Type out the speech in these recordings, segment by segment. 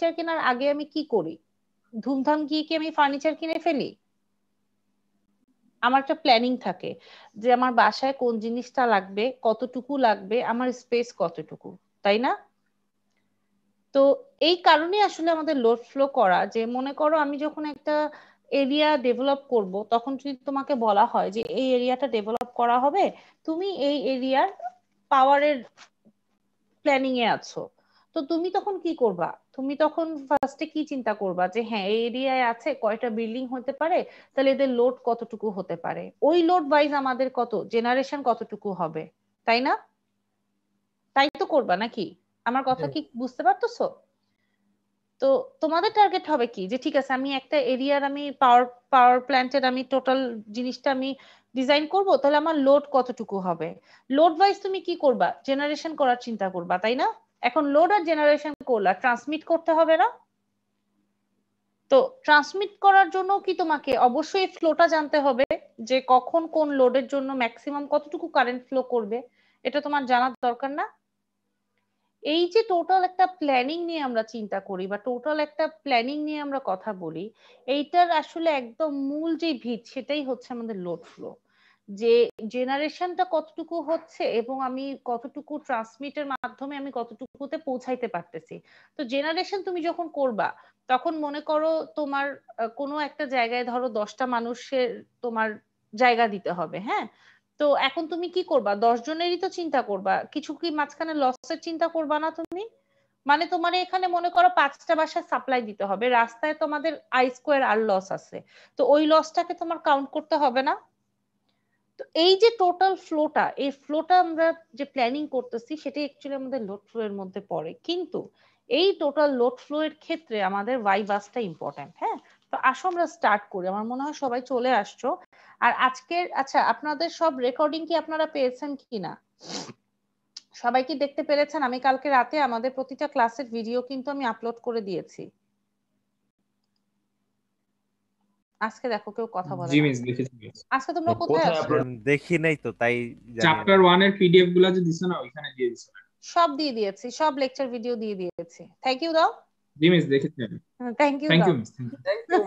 Furniture কেনার আগে আমি কি করি ধুমধাম গিয়ে কি আমি ফার্নিচার কিনে ফেলি আমার একটা প্ল্যানিং থাকে যে আমার বাসায় কোন জিনিসটা লাগবে কতটুকু লাগবে আমার স্পেস কতটুকু তাই না তো এই কারণে আসলে আমাদের লোড ফ্লো করা যে মনে করো আমি যখন একটা এরিয়া ডেভেলপ করব তখন যদি তোমাকে বলা হয় যে এই এরিয়াটা ডেভেলপ করা হবে তুমি এই এরিয়ার পাওয়ারের প্ল্যানিং এ আছো তো তুমি তখন কি করবা তুমি তখন ফার্স্টে কি চিন্তা করবা যে হ্যাঁ এই এরিয়ায় আছে কয়টা বিল্ডিং হতে পারে তাহলে এদের লোড কতটুকু হতে পারে ওই লোড ওয়াইজ আমাদের কত জেনারেশন কতটুকু হবে তাই না তাই তো করবা নাকি আমার কথা হ্যাঁ। কি বুঝতে পারতেছো তো তোমাদের টার্গেট হবে কি যে ঠিক আছে আমি একটা এরিয়ার আমি পাওয়ার পাওয়ার প্ল্যান্টের আমি টোটাল জিনিসটা আমি ডিজাইন করব তাহলে আমার লোড কতটুকু হবে লোড ওয়াইজ তুমি কি করবা জেনারেশন করার চিন্তা করবা তাই না এখন লোড আর জেনারেশন কোড আর ট্রান্সমিট করতে হবে না তো ট্রান্সমিট করার জন্য কি তোমাকে অবশ্যই ফ্লোটা জানতে হবে যে কখন কোন লোডের জন্য ম্যাক্সিমাম কতটুকু কারেন্ট ফ্লো করবে এটা তোমার জানার দরকার না এই যে টোটাল একটা প্ল্যানিং নিয়ে আমরা চিন্তা করি বা টোটাল একটা প্ল্যানিং নিয়ে আমরা কথা বলি এইটার আসলে একদম মূল যে ভিত সেটাই হচ্ছে আমাদের লোড ফ্লো যে জেনারেশনটা কতটুকু হচ্ছে এবং আমি কতটুকু ট্রান্সমিটের মাধ্যমে আমি কতটুকুতে পৌঁছাইতে পারতেছি তো জেনারেশন তুমি যখন করবা তখন মনে করো তোমার কোনো একটা জায়গায় ধরো দশটা মানুষের তোমার জায়গা দিতে হবে হ্যাঁ তো এখন তুমি কি করবা দশ জনেরই তো চিন্তা করবা কিছু কি মাঝখানে লসের চিন্তা করবা না তুমি মানে তোমার এখানে মনে করো পাঁচটা বাসায় সাপ্লাই দিতে হবে রাস্তায় তোমাদের আই স্কোয়ার আর লস আছে তো ওই লসটাকে তোমার কাউন্ট করতে হবে না তো এই যে টোটাল ফ্লোটা এই ফ্লোটা আমরা যে প্ল্যানিং করতেছি সেটা অ্যাকচুয়ালি আমাদের লোড ফ্লো এর মধ্যে পড়ে কিন্তু এই টোটাল লোড ফ্লো এর ক্ষেত্রে আমাদের ওয়াই বাসটা ইম্পর্টেন্ট হ্যাঁ তো আসো আমরা স্টার্ট করি আমার মনে হয় সবাই চলে আসছো আর আজকের আচ্ছা আপনাদের সব রেকর্ডিং কি আপনারা পেয়েছেন কিনা সবাই কি দেখতে পেরেছেন আমি কালকে রাতে আমাদের প্রতিটা ক্লাসের ভিডিও কিন্তু আমি আপলোড করে দিয়েছি আজকে দেখো কেউ কথা বলে জিমিস দেখেছি আজকে তোমরা কোথায় আছো দেখি নাই তো তাই চ্যাপ্টার 1 এর পিডিএফ গুলো যে দিছো না ওইখানে দিয়ে দিছো সব দিয়ে দিয়েছি সব লেকচার ভিডিও দিয়ে দিয়েছি থ্যাংক ইউ দাও জিমিস দেখেছি আমি thank you thank you thank you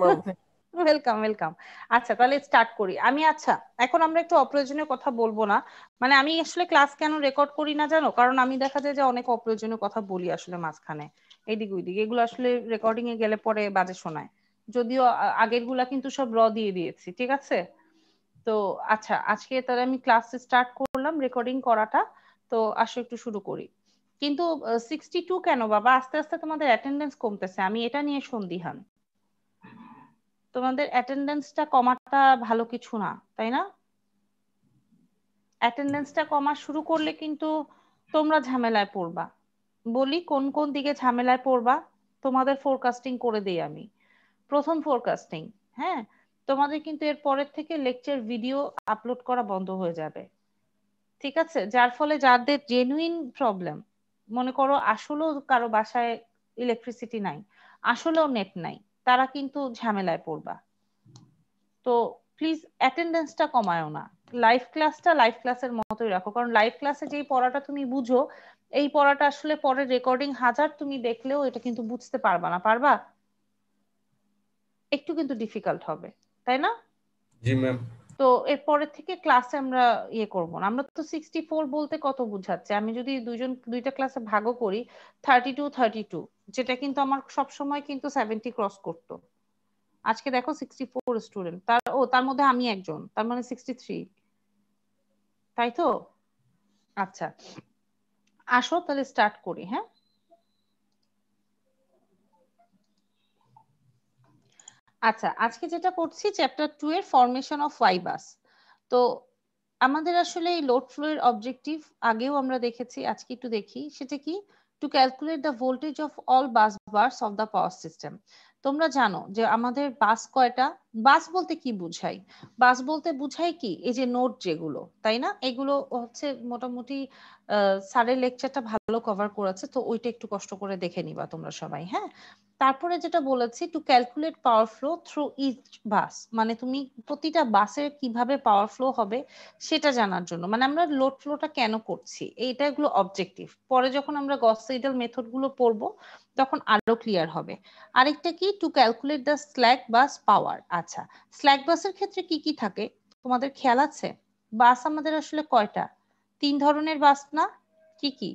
welcome welcome আচ্ছা তাহলে স্টার্ট করি আমি আচ্ছা এখন আমরা একটু অপ্রয়োজনীয় কথা বলবো না মানে আমি আসলে ক্লাস কেন রেকর্ড করি না জানো কারণ আমি দেখা যায় যে অনেক অপ্রয়োজনীয় কথা বলি আসলে মাঝখানে এদিক ওইদিক এগুলো আসলে রেকর্ডিং এ গেলে পরে বাজে শোনায় যদিও আগের গুলা কিন্তু সব র দিয়ে দিয়েছি ঠিক আছে তো আচ্ছা আজকে তাহলে আমি ক্লাস স্টার্ট করলাম রেকর্ডিং করাটা তো আসো একটু শুরু করি কিন্তু সিক্সটি টু কেন বাবা আস্তে আস্তে তোমাদের অ্যাটেন্ডেন্স কমতেছে আমি এটা নিয়ে সন্দিহান তোমাদের অ্যাটেন্ডেন্সটা কমাটা ভালো কিছু না তাই না অ্যাটেন্ডেন্সটা কমা শুরু করলে কিন্তু তোমরা ঝামেলায় পড়বা বলি কোন কোন দিকে ঝামেলায় পড়বা তোমাদের ফোরকাস্টিং করে দেই আমি প্রথম ফোরকাস্টিং হ্যাঁ তোমাদের কিন্তু এর পরের থেকে লেকচার ভিডিও আপলোড করা বন্ধ হয়ে যাবে ঠিক আছে যার ফলে যাদের জেনুইন প্রবলেম মনে করো আসলেও কারো বাসায় ইলেকট্রিসিটি নাই আসলেও নেট নাই তারা কিন্তু ঝামেলায় পড়বা তো প্লিজ অ্যাটেন্ডেন্সটা কমায়ও না লাইভ ক্লাসটা লাইভ ক্লাসের মতোই রাখো কারণ লাইভ ক্লাসে যেই পড়াটা তুমি বুঝো এই পড়াটা আসলে পরে রেকর্ডিং হাজার তুমি দেখলেও এটা কিন্তু বুঝতে পারবা না পারবা একটু কিন্তু ডিফিকাল্ট হবে তাই না জি ম্যাম তো এরপরে থেকে ক্লাসে আমরা ইয়ে করব না আমরা তো সিক্সটি ফোর বলতে কত বুঝাচ্ছে আমি যদি দুজন দুইটা ক্লাসে ভাগও করি থার্টি টু থার্টি টু যেটা কিন্তু আমার সবসময় কিন্তু সেভেন্টি ক্রস করতো আজকে দেখো সিক্সটি ফোর স্টুডেন্ট তার ও তার মধ্যে আমি একজন তার মানে সিক্সটি থ্রি তাই তো আচ্ছা আসো তাহলে স্টার্ট করি হ্যাঁ আচ্ছা আজকে যেটা করছি চ্যাপ্টার টু এর ফরমেশন অফ ফাইবাস তো আমাদের আসলে এই লোড ফ্লো এর অবজেক্টিভ আগেও আমরা দেখেছি আজকে একটু দেখি সেটা কি to calculate the voltage of all bus bars of the power system তোমরা জানো যে আমাদের বাস কয়টা বাস বলতে কি বুঝাই বাস বলতে বুঝাই কি এই যে নোট যেগুলো তাই না এগুলো হচ্ছে মোটামুটি স্যারের লেকচারটা ভালো কভার করেছে তো ওইটা একটু কষ্ট করে দেখে নিবা তোমরা সবাই হ্যাঁ তারপরে যেটা বলেছি to calculate power flow through each bus মানে তুমি প্রতিটা বাসের কিভাবে পাওয়ার ফ্লো হবে সেটা জানার জন্য মানে আমরা লোড ফ্লোটা কেন করছি এইটা এগুলো অবজেক্টিভ পরে যখন আমরা গসেইডাল মেথড গুলো পড়বো তখন আরো ক্লিয়ার হবে আরেকটা কি to calculate the slack bus power আচ্ছা স্ল্যাক বাসের ক্ষেত্রে কি কি থাকে তোমাদের খেয়াল আছে বাস আমাদের আসলে কয়টা তিন ধরনের বাস না কি কি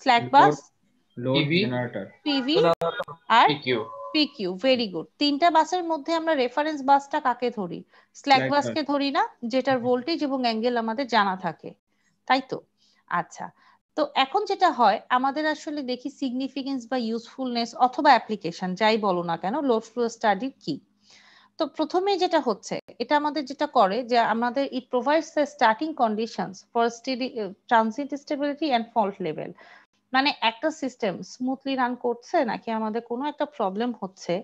স্ল্যাক বাস ভেরি গুড তিনটা বাসের মধ্যে আমরা রেফারেন্স বাসটা কাকে ধরি স্ল্যাক বাসকে ধরি না যেটার ভোল্টেজ এবং অ্যাঙ্গেল আমাদের জানা থাকে তাই তো আচ্ছা তো এখন যেটা হয় আমাদের আসলে দেখি সিগনিফিকেন্স বা ইউজফুলনেস অথবা অ্যাপ্লিকেশন যাই বলো না কেন লোড ফ্লো স্টাডি কি তো প্রথমে যেটা হচ্ছে এটা আমাদের যেটা করে যে আমাদের it provides the starting conditions for transient stability and fault level মানে একটা সিস্টেম স্মুথলি রান করছে নাকি আমাদের কোনো একটা প্রবলেম হচ্ছে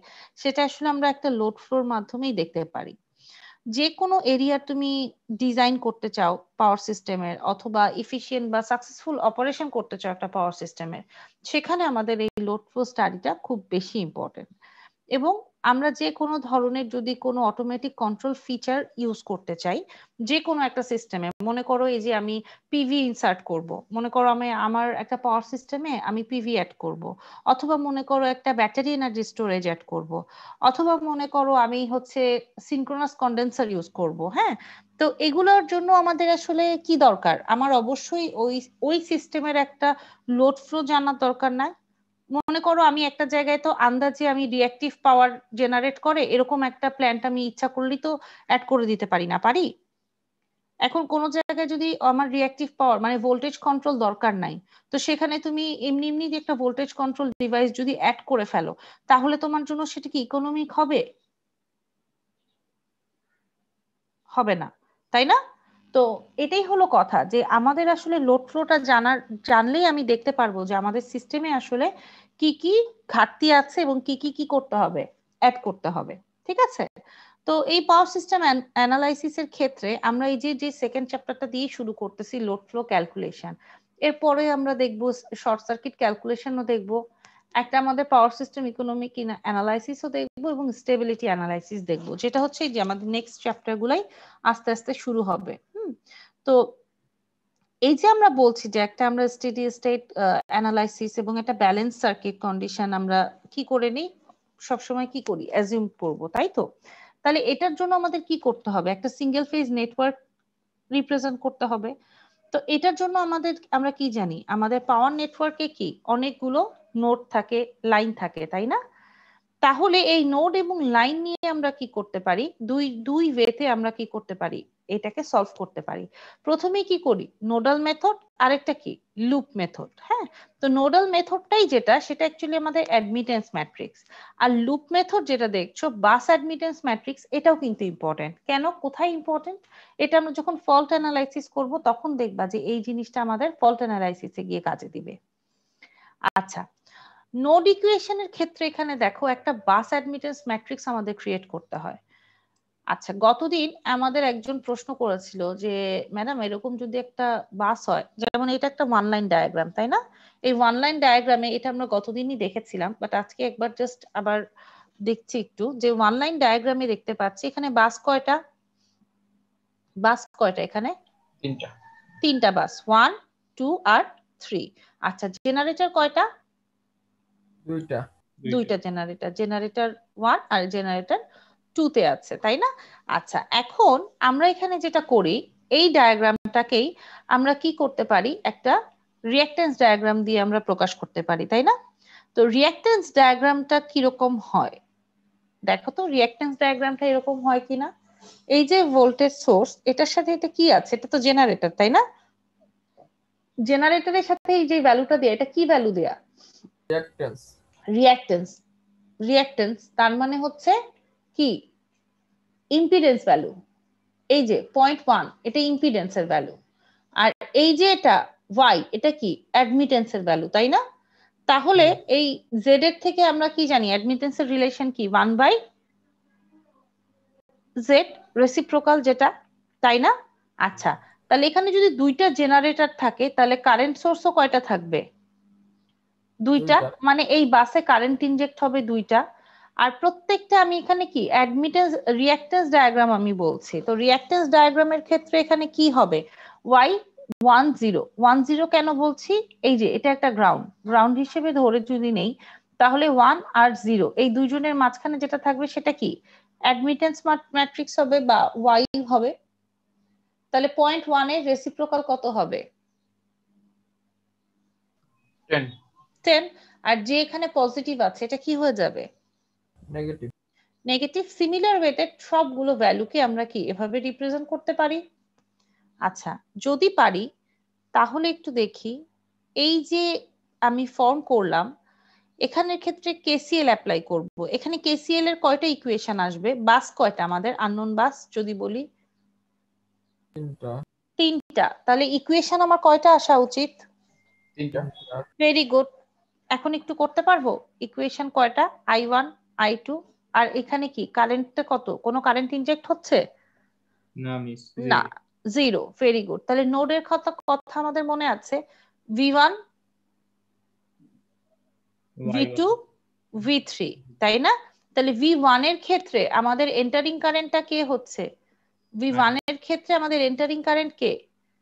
সেটা আসলে আমরা একটা লোড ফ্লোর মাধ্যমেই দেখতে পারি যে কোনো এরিয়া তুমি ডিজাইন করতে চাও পাওয়ার সিস্টেমের অথবা ইফিসিয়েন্ট বা সাকসেসফুল অপারেশন করতে চাও একটা পাওয়ার সিস্টেমের সেখানে আমাদের এই লোড ফ্লো স্টাডিটা খুব বেশি ইম্পর্টেন্ট এবং আমরা যে কোনো ধরনের যদি কোনো অটোমেটিক কন্ট্রোল ফিচার ইউজ করতে চাই যে কোনো একটা সিস্টেমে মনে করো এই যে আমি পিভি ইনসার্ট করব মনে করো আমি আমার একটা পাওয়ার সিস্টেমে আমি পিভি অ্যাড করব অথবা মনে করো একটা ব্যাটারি এনার্জি স্টোরেজ অ্যাড করব অথবা মনে করো আমি হচ্ছে সিনক্রোনাস কন্ডেন্সার ইউজ করব হ্যাঁ তো এগুলোর জন্য আমাদের আসলে কি দরকার আমার অবশ্যই ওই ওই সিস্টেমের একটা লোড ফ্লো জানার দরকার নাই মনে করো আমি একটা জায়গায় তো আন্দাজে আমি রিঅ্যাক্টিভ পাওয়ার জেনারেট করে এরকম একটা প্ল্যান্ট আমি ইচ্ছা করলেই তো অ্যাড করে দিতে পারি না পারি এখন কোনো জায়গায় যদি আমার রিঅ্যাক্টিভ পাওয়ার মানে ভোল্টেজ কন্ট্রোল দরকার নাই তো সেখানে তুমি এমনি এমনি একটা ভোল্টেজ কন্ট্রোল ডিভাইস যদি অ্যাড করে ফেলো তাহলে তোমার জন্য সেটা কি ইকোনমিক হবে হবে না তাই না তো এটাই হলো কথা যে আমাদের আসলে লোড ফ্লোটা জানার জানলেই আমি দেখতে পারবো যে আমাদের সিস্টেমে আসলে কি কি ঘাটতি আছে এবং কি কি কি করতে হবে অ্যাড করতে হবে ঠিক আছে তো এই পাওয়ার সিস্টেম অ্যানালাইসিসের ক্ষেত্রে আমরা এই যে যে সেকেন্ড চ্যাপ্টারটা দিয়ে শুরু করতেছি লোড ফ্লো ক্যালকুলেশন এরপরে আমরা দেখব শর্ট সার্কিট ক্যালকুলেশনও দেখব একটা আমাদের পাওয়ার সিস্টেম ইকোনমিক অ্যানালাইসিসও দেখবো এবং স্টেবিলিটি অ্যানালাইসিস দেখবো যেটা হচ্ছে যে আমাদের নেক্সট গুলাই আস্তে আস্তে শুরু হবে তো এই যে আমরা বলছি যে একটা আমরা স্টেডি স্টেট অ্যানালাইসিস এবং একটা ব্যালেন্স সার্কিট কন্ডিশন আমরা কি করে নিই সবসময় কি করি অ্যাজিউম করব তাই তো তাহলে এটার জন্য আমাদের কি করতে হবে একটা সিঙ্গেল ফেজ নেটওয়ার্ক রিপ্রেজেন্ট করতে হবে তো এটার জন্য আমাদের আমরা কি জানি আমাদের পাওয়ার নেটওয়ার্কে কি অনেকগুলো নোড থাকে লাইন থাকে তাই না তাহলে এই নোড এবং লাইন নিয়ে আমরা কি করতে পারি দুই দুই ওয়েতে আমরা কি করতে পারি এটাকে সলভ করতে পারি প্রথমে কি করি নোডাল মেথড আরেকটা কি লুপ মেথড হ্যাঁ তো নোডাল মেথডটাই যেটা সেটা অ্যাকচুয়ালি আমাদের অ্যাডমিটেন্স ম্যাট্রিক্স আর লুপ মেথড যেটা দেখছো বাস অ্যাডমিটেন্স ম্যাট্রিক্স এটাও কিন্তু ইম্পর্টেন্ট কেন কোথায় ইম্পর্টেন্ট এটা আমরা যখন ফল্ট অ্যানালাইসিস করব তখন দেখবা যে এই জিনিসটা আমাদের ফল্ট অ্যানালাইসিসে গিয়ে কাজে দিবে আচ্ছা নোড ইকুয়েশনের ক্ষেত্রে এখানে দেখো একটা বাস অ্যাডমিটেন্স ম্যাট্রিক্স আমাদের ক্রিয়েট করতে হয় আচ্ছা গতদিন আমাদের একজন প্রশ্ন করেছিল যে ম্যাডাম এরকম যদি একটা বাস হয় যেমন এটা একটা ওয়ান লাইন ডায়াগ্রাম তাই না এই ওয়ান লাইন ডায়াগ্রামে এটা আমরা গতদিনই দেখেছিলাম বাট আজকে একবার জাস্ট আবার দেখছি একটু যে ওয়ান লাইন ডায়াগ্রামে দেখতে পাচ্ছি এখানে বাস কয়টা বাস কয়টা এখানে তিনটা তিনটা বাস ওয়ান টু আর থ্রি আচ্ছা জেনারেটর কয়টা দুইটা দুইটা জেনারেটর জেনারেটর ওয়ান আর জেনারেটর তে আছে তাই না আচ্ছা এখন আমরা এখানে যেটা করি এই ডায়াগ্রামটাকেই আমরা কি করতে পারি একটা রিয়াক্টেন্স ডায়াগ্রাম দিয়ে আমরা প্রকাশ করতে পারি তাই না তো রিয়াক্টেন্স ডায়াগ্রামটা কিরকম হয় দেখো তো রিয়াক্টেন্স ডায়াগ্রামটা এরকম হয় কিনা এই যে ভোল্টেজ সোর্স এটার সাথে এটা কি আছে এটা তো জেনারেটর তাই না জেনারেটরের সাথে এই যে ভ্যালুটা দেয়া এটা কি ভ্যালু দেয়া রিয়াক্টেন্স রিয়াক্টেন্স রিয়াক্টেন্স তার মানে হচ্ছে কি ইম্পিডেন্স ভ্যালু এই যে পয়েন্ট ওয়ান এটা এর ভ্যালু আর এই যে এটা ওয়াই এটা কি অ্যাডমিটেন্স এর ভ্যালু তাই না তাহলে এই জেড এর থেকে আমরা কি জানি অ্যাডমিটেন্সের রিলেশন কি ওয়ান বাই জেড রেসিপ্রোকাল যেটা তাই না আচ্ছা তাহলে এখানে যদি দুইটা জেনারেটর থাকে তাহলে কারেন্ট সোর্সও কয়টা থাকবে দুইটা মানে এই বাসে কারেন্ট ইনজেক্ট হবে দুইটা আর প্রত্যেকটা আমি এখানে কি অ্যাডমিটেন্স রিয়াক্টেন্স ডায়াগ্রাম আমি বলছি তো রিয়াক্টেন্স ডায়াগ্রামের ক্ষেত্রে এখানে কি হবে Y one zero one zero কেন বলছি এই যে এটা একটা গ্রাউন্ড গ্রাউন্ড হিসেবে ধরে যদি নেই তাহলে ওয়ান আর জিরো এই দুইজনের মাঝখানে যেটা থাকবে সেটা কি অ্যাডমিটেন্স ম্যাট্রিক্স হবে বা ওয়াই হবে তাহলে পয়েন্ট ওয়ান এর রেসিপ্রোকাল কত হবে টেন আর যে এখানে পজিটিভ আছে এটা কি হয়ে যাবে নেগেটিভ নেগেটিভ সিমিলার ওয়েটেড সবগুলো ভ্যালুকে আমরা কি এভাবে রিপ্রেজেন্ট করতে পারি আচ্ছা যদি পারি তাহলে একটু দেখি এই যে আমি ফর্ম করলাম এখানের ক্ষেত্রে কেসিএল অ্যাপ্লাই করব এখানে কেসিএল এর কয়টা ইকুয়েশন আসবে বাস কয়টা আমাদের আননোন বাস যদি বলি তিনটা তিনটা তাহলে ইকুয়েশন আমার কয়টা আসা উচিত তিনটা ভেরি গুড এখন একটু করতে পারবো ইকুয়েশন কয়টা আই ওয়ান আই টু আর এখানে কি কারেন্টটা কত কোনো কারেন্ট ইনজেক্ট হচ্ছে না মিস না জিরো ভেরি গুড তাহলে নোডের কথা কথা আমাদের মনে আছে V one V two V three তাই না তাহলে ভি ওয়ান এর ক্ষেত্রে আমাদের এন্টারিং কারেন্টটা কে হচ্ছে ভি ওয়ান এর ক্ষেত্রে আমাদের এন্টারিং কারেন্ট কে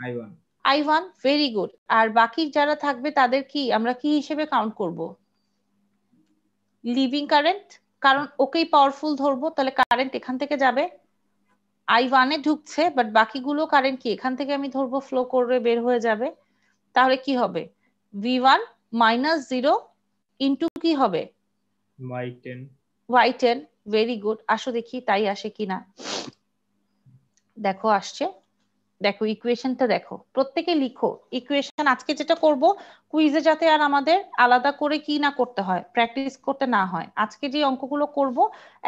I one I one very good আর বাকি যারা থাকবে তাদের কি আমরা কি হিসেবে কাউন্ট করব লিভিং কারেন্ট কারণ ওকেই পাওয়ারফুল ধরবো তাহলে কারেন্ট এখান থেকে যাবে আই ওয়ানে ঢুকছে বাট বাকিগুলো কারেন্ট কি এখান থেকে আমি ধরবো ফ্লো করবে বের হয়ে যাবে তাহলে কি হবে V one minus zero into কি হবে Y ten Y ten very good আসো দেখি তাই আসে কিনা দেখো আসছে দেখো ইকুয়েশনটা দেখো প্রত্যেকে লিখো ইকুয়েশন আজকে যেটা করব কুইজে যাতে আর আমাদের আলাদা করে কি না করতে হয় প্র্যাকটিস করতে না হয় আজকে যে অঙ্কগুলো করব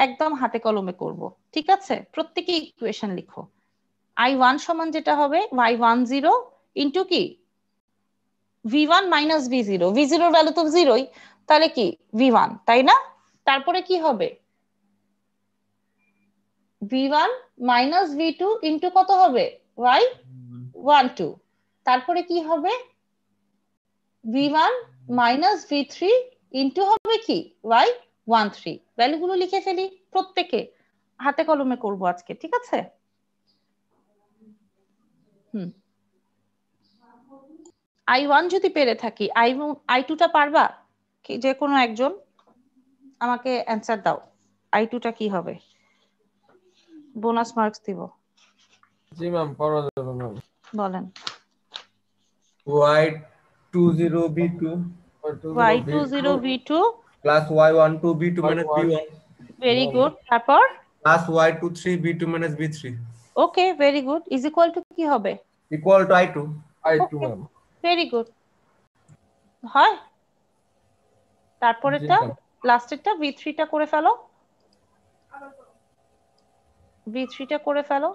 একদম হাতে কলমে করব ঠিক আছে প্রত্যেকে ইকুয়েশন লিখো আই ওয়ান সমান যেটা হবে ওয়াই ওয়ান জিরো ইন্টু কি V one minus V zero V জিরোর ভ্যালু তো জিরোই তাহলে কি ভি ওয়ান তাই না তারপরে কি হবে V one minus V two into কত হবে ওয়াই ওয়ান টু তারপরে কি হবে V one minus V three into হবে কি ওয়াই ওয়ান থ্রি ভ্যালুগুলো লিখে ফেলি প্রত্যেকে হাতে কলমে করবো আজকে ঠিক আছে আই ওয়ান যদি পেরে থাকি আই আই টুটা পারবা যে কোনো একজন আমাকে অ্যান্সার দাও আই টুটা কি হবে বোনাস মার্কস দিব জি ম্যাম পড়া যাবে ম্যাম বলেন y20b2 y20b2 plus y12b2 minus b1 very good তারপর plus y23b2 minus b3 okay very good is equal to কি হবে equal to i2 i2 ma'am very good হয় তারপরেটা লাস্টেরটা v3 টা করে ফেলো v3 টা করে ফেলো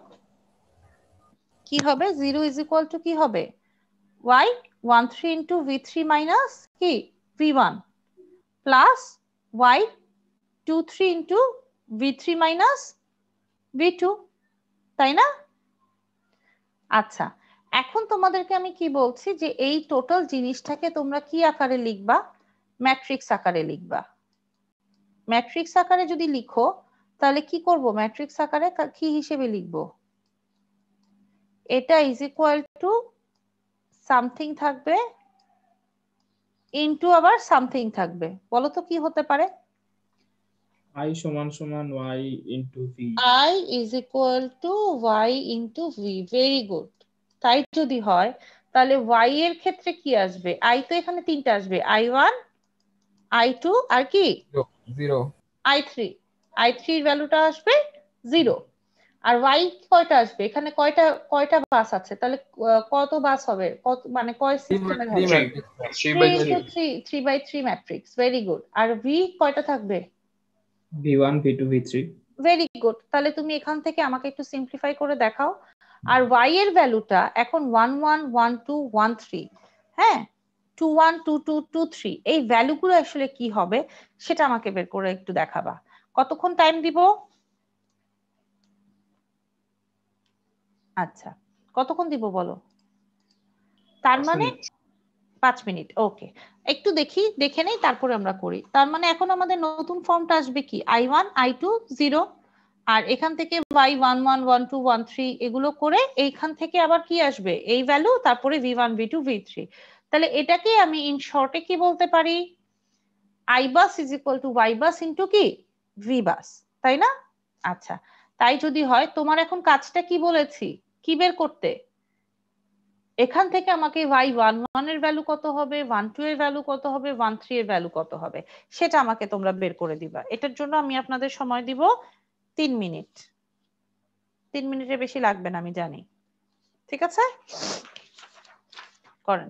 কি হবে জিরো ইজ ইকুয়াল টু কি হবে Y one three into V three minus কি V one plus Y two three into V three minus V two তাই না আচ্ছা এখন তোমাদেরকে আমি কি বলছি যে এই টোটাল জিনিসটাকে তোমরা কি আকারে লিখবা ম্যাট্রিক্স আকারে লিখবা ম্যাট্রিক্স আকারে যদি লিখো তাহলে কি করব ম্যাট্রিক্স আকারে কি হিসেবে লিখবো এটা ইজ ইকুয়াল টু সামথিং থাকবে ইনটু আবার সামথিং থাকবে বলো তো কি হতে পারে i সমান সমান y into v i is equal to y into v very good তাই যদি হয় তাহলে y এর ক্ষেত্রে কি আসবে i তো এখানে তিনটা আসবে i1 i2 আর কি 0 i3 i3 এর ভ্যালুটা আসবে 0 আর ওয়াই কয়টা আসবে এখানে কয়টা কয়টা বাস আছে তাহলে কত বাস হবে কত মানে কয় সিস্টেমে হবে three by matrix very good আর ভি কয়টা থাকবে v1 ভি ভেরি গুড তাহলে তুমি এখান থেকে আমাকে একটু সিম্পলিফাই করে দেখাও আর ওয়াই এর ভ্যালুটা এখন one one one two one three হ্যাঁ two one two two two three এই ভ্যালুগুলো আসলে কি হবে সেটা আমাকে বের করে একটু দেখাবা কতক্ষণ টাইম দিব আচ্ছা কতক্ষণ দিব বলো তার মানে পাঁচ মিনিট ওকে একটু দেখি দেখে নেই তারপরে আমরা করি তার মানে এখন আমাদের নতুন ফর্মটা আসবে কি I one I two zero আর এখান থেকে Y one one one two one three এগুলো করে এইখান থেকে আবার কি আসবে এই ভ্যালু তারপরে V one V two V three তাহলে এটাকে আমি ইন শর্টে কি বলতে পারি I bus is equal to Y bus into কি ভি বাস তাই না আচ্ছা তাই যদি হয় তোমার এখন কাজটা কি বলেছি কি বের করতে এখান থেকে আমাকে ওয়াই ওয়ান ওয়ান এর ভ্যালু কত হবে ওয়ান টু এর ভ্যালু কত হবে ওয়ান থ্রি এর ভ্যালু কত হবে সেটা আমাকে তোমরা বের করে দিবা এটার জন্য আমি আপনাদের সময় দিব তিন মিনিট তিন মিনিটের বেশি লাগবে না আমি জানি ঠিক আছে করেন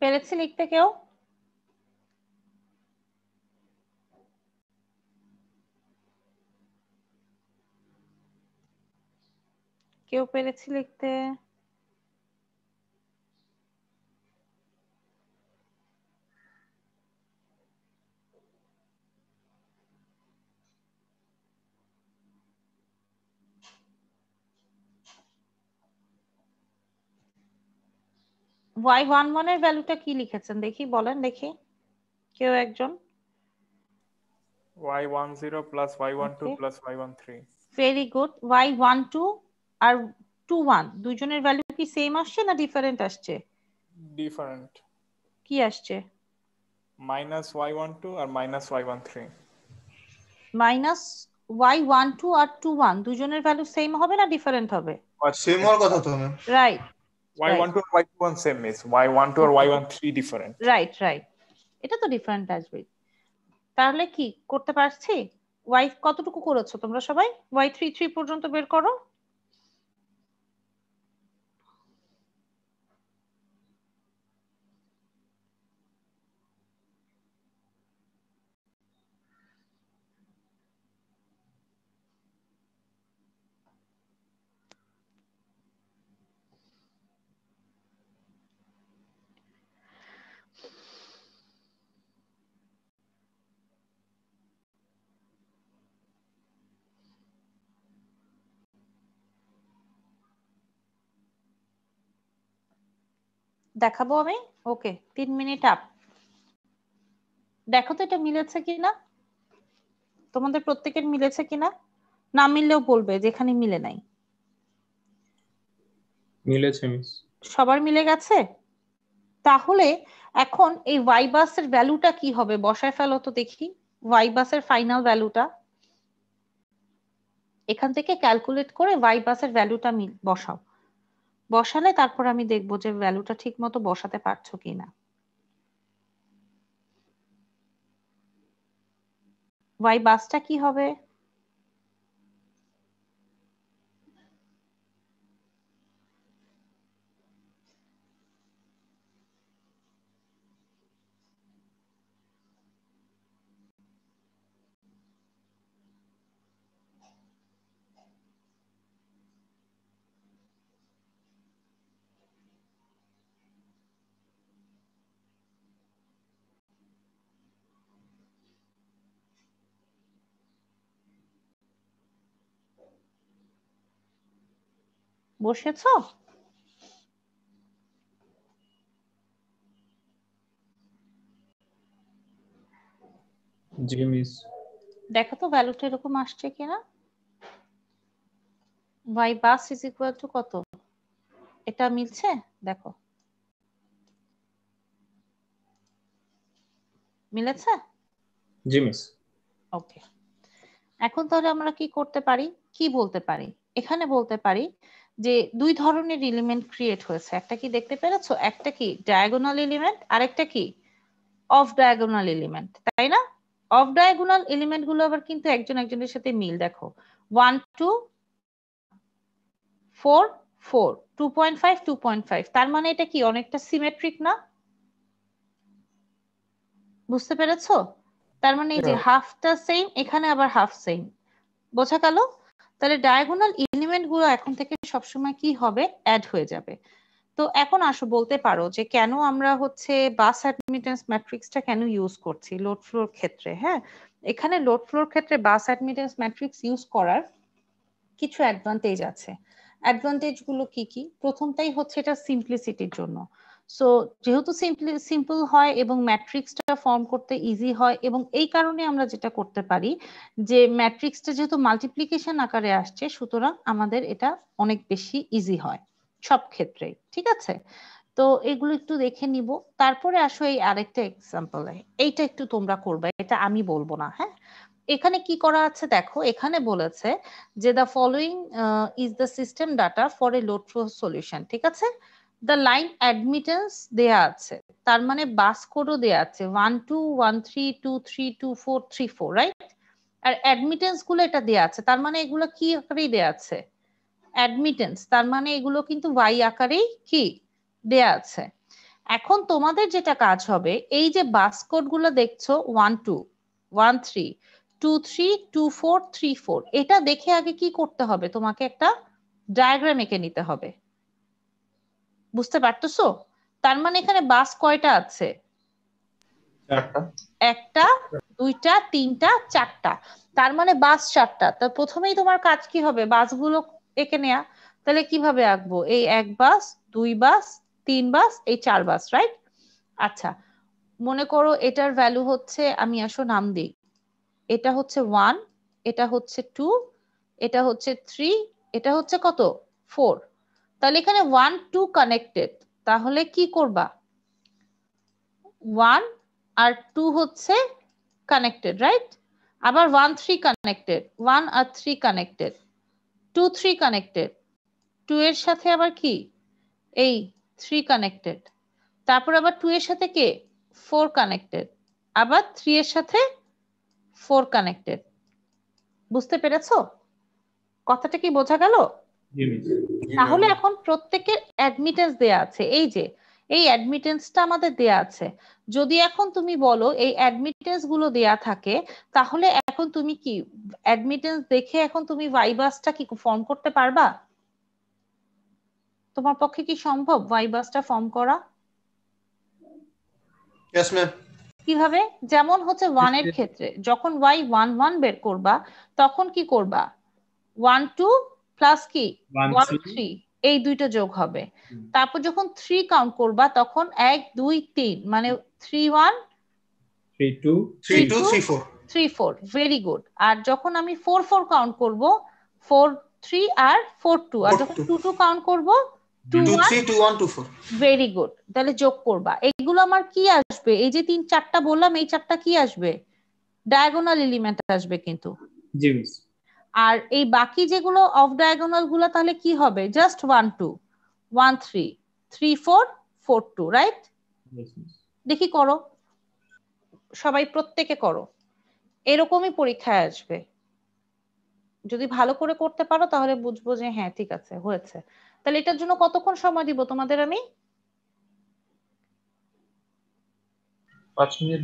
पहले से लिखते क्यों क्यों पहले से लिखते हैं ওয়াই ওয়ান ওয়ানের ভ্যালুটা কি লিখেছেন দেখি বলেন দেখি কেউ একজন zero plus one two plus very good one two আর টু ওয়ান দুজনের ভ্যালু কি সেম আসছে না ডিফারেন্ট আসছে ডিফারেন্ট কি আসছে মাইনাস ওয়াই ওয়ান টু আর minus Y one three minus one two আর টু ওয়ান দুজনের ভ্যালু সেম হবে না ডিফারেন্ট হবে সেম হওয়ার কথা তো right y12 right. or y21 same is y12 or y13 different right right এটা তো ডিফারেন্ট আসবে তাহলে কি করতে পারছি y কতটুকু করেছো তোমরা সবাই y33 পর্যন্ত বের করো দেখাবো আমি ওকে তিন মিনিট আপ দেখো তো এটা মিলেছে কিনা তোমাদের প্রত্যেকের মিলেছে কিনা না মিললেও বলবে যেখানে মিলে নাই মিলেছে সবার মিলে গেছে তাহলে এখন এই ভাইবাসের ভ্যালুটা কি হবে বসায় ফেলো তো দেখি ভাইবাসের ফাইনাল ভ্যালুটা এখান থেকে ক্যালকুলেট করে ভাইবাসের ভ্যালুটা বসাও বসালে তারপর আমি দেখব যে ভ্যালুটা ঠিক মতো বসাতে পারছো কিনা ওয়াই বাসটা কি হবে বসেছ দেখো তো ভ্যালুটা এরকম আসছে কিনা Y bus is equal to কত এটা মিলছে দেখো মিলেছে জি মিস ওকে এখন তাহলে আমরা কি করতে পারি কি বলতে পারি এখানে বলতে পারি যে দুই ধরনের এলিমেন্ট ক্রিয়েট হয়েছে একটা কি দেখতে পেরেছ একটা কি ডায়াগোনাল এলিমেন্ট আরেকটা কি অফ ডায়াগোনাল এলিমেন্ট তাই না অফ ডায়াগোনাল এলিমেন্ট গুলো আবার কিন্তু একজন একজনের সাথে মিল দেখো one two four four two point five two point five তার মানে এটা কি অনেকটা সিমেট্রিক না বুঝতে পেরেছ তার মানে এই যে হাফটা সেম এখানে আবার হাফ সেম বোঝা গেল তাহলে ডায়াগোনাল গুলো এখন থেকে সবসময় কি হবে অ্যাড হয়ে যাবে তো এখন আসো বলতে পারো যে কেন আমরা হচ্ছে বাস অ্যাডমিটেন্স ম্যাট্রিক্সটা কেন ইউজ করছি লোড ফ্লোর ক্ষেত্রে হ্যাঁ এখানে লোড ফ্লোর ক্ষেত্রে বাস অ্যাডমিটেন্স ম্যাট্রিক্স ইউজ করার কিছু অ্যাডভান্টেজ আছে অ্যাডভান্টেজ গুলো কি কি প্রথমটাই হচ্ছে এটা সিম্পলিসিটির জন্য সো যেহেতু সিম্পলি সিম্পল হয় এবং ম্যাট্রিক্সটা ফর্ম করতে ইজি হয় এবং এই কারণে আমরা যেটা করতে পারি যে ম্যাট্রিক্সটা যেহেতু মাল্টিপ্লিকেশন আকারে আসছে সুতরাং আমাদের এটা অনেক বেশি ইজি হয় সব ক্ষেত্রে ঠিক আছে তো এগুলো একটু দেখে নিব তারপরে আসো এই আরেকটা এক্সাম্পলে এইটা একটু তোমরা করবে এটা আমি বলবো না হ্যাঁ এখানে কি করা আছে দেখো এখানে বলেছে যে the following is the system data for a load flow solution ঠিক আছে দ্য লাইন অ্যাডমিটেন্স দেয়া আছে তার মানে বাস কোডও দেয়া আছে one two one three two three two four three four right আর অ্যাডমিটেন্স গুলো এটা দেয়া আছে তার মানে এগুলো কি আকারেই দেয়া আছে অ্যাডমিটেন্স তার মানে এগুলো কিন্তু ওয়াই আকারেই কি দেয়া আছে এখন তোমাদের যেটা কাজ হবে এই যে বাস কোড গুলো দেখছো one two one three two three two four three four এটা দেখে আগে কি করতে হবে তোমাকে একটা ডায়াগ্রাম এঁকে নিতে হবে বুঝতে পারতেছো তার মানে এখানে বাস কয়টা আছে একটা দুইটা তিনটা চারটা তার মানে বাস চারটা তা প্রথমেই তোমার কাজ কি হবে বাসগুলো এঁকে নেয়া তাহলে কিভাবে আঁকবো এই এক বাস দুই বাস তিন বাস এই চার বাস রাইট আচ্ছা মনে করো এটার ভ্যালু হচ্ছে আমি আসো নাম দিই এটা হচ্ছে ওয়ান এটা হচ্ছে টু এটা হচ্ছে থ্রি এটা হচ্ছে কত ফোর তাহলে এখানে ওয়ান টু কানেক্টেড তাহলে কি করবা ওয়ান আর টু হচ্ছে কানেক্টেড রাইট আবার ওয়ান থ্রি কানেক্টেড ওয়ান আর three connected two three connected two এর সাথে আবার কি এই থ্রি কানেক্টেড তারপর আবার টু এর সাথে কে ফোর কানেক্টেড আবার থ্রি এর সাথে ফোর কানেক্টেড বুঝতে পেরেছ কথাটা কি বোঝা গেল তাহলে এখন প্রত্যেকের অ্যাডমিটেন্স দেয়া আছে এই যে এই অ্যাডমিটেন্সটা আমাদের দেয়া আছে যদি এখন তুমি বলো এই অ্যাডমিটেন্স গুলো দেয়া থাকে তাহলে এখন তুমি কি অ্যাডমিটেন্স দেখে এখন তুমি ভাইবাসটা কি ফর্ম করতে পারবা তোমার পক্ষে কি সম্ভব ভাইবাসটা ফর্ম করা यस কিভাবে যেমন হচ্ছে ওয়ান এর ক্ষেত্রে যখন ওয়াই ওয়ান ওয়ান বের করবা তখন কি করবা ওয়ান টু প্লাস কি ওয়ান থ্রি এই দুইটা যোগ হবে তারপর যখন থ্রি কাউন্ট করবা তখন এক দুই তিন মানে three one three four very good আর যখন আমি ফোর ফোর কাউন্ট করব ফোর থ্রি আর ফোর টু আর যখন টু টু কাউন্ট করবো ভেরি গুড তাহলে যোগ করবা এগুলো আমার কি আসবে এই যে তিন চারটা বললাম এই চারটা কি আসবে ডায়াগোনাল এলিমেন্ট আসবে কিন্তু জি আর এই বাকি যেগুলো অফ ডায়াগোনাল গুলো তাহলে কি হবে just one two one three three four four two right দেখি করো সবাই প্রত্যেকে করো এরকমই পরীক্ষায় আসবে যদি ভালো করে করতে পারো তাহলে বুঝবো যে হ্যাঁ ঠিক আছে হয়েছে তাহলে এটার জন্য কতক্ষণ সময় দিব তোমাদের আমি পাঁচ মিনিট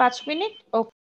পাঁচ মিনিট ওকে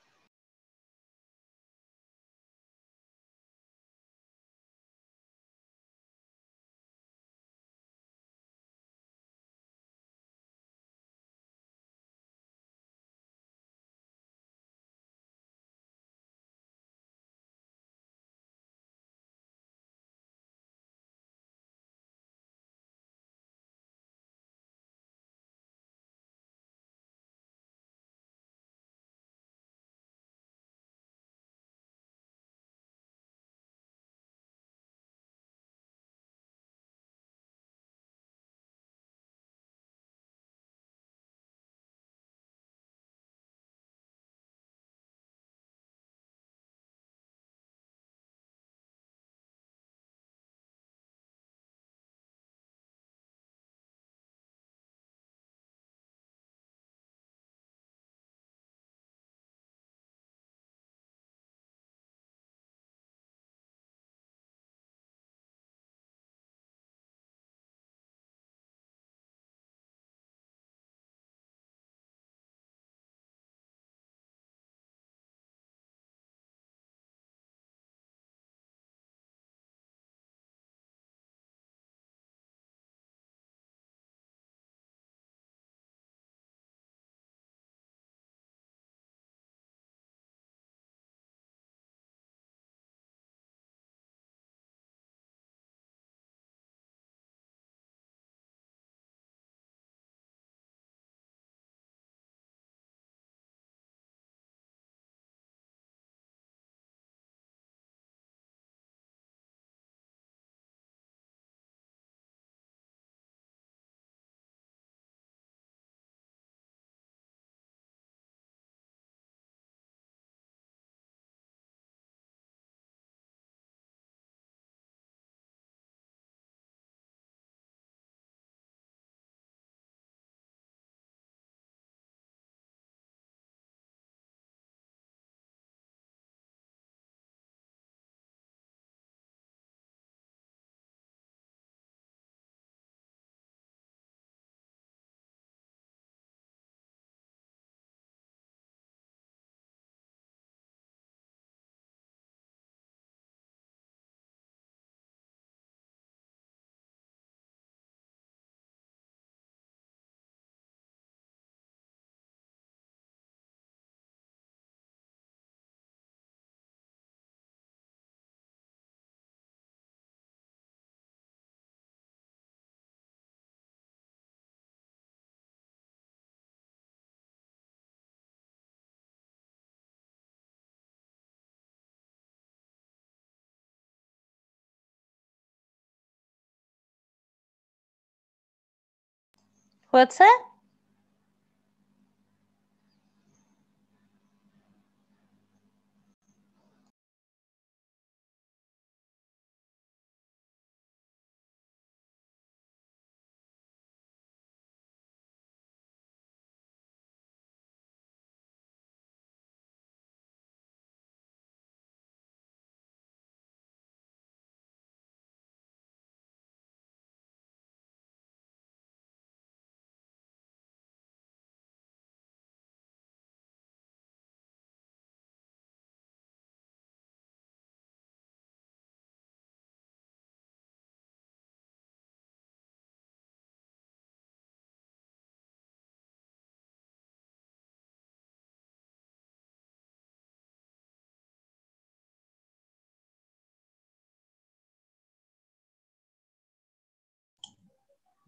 What's that?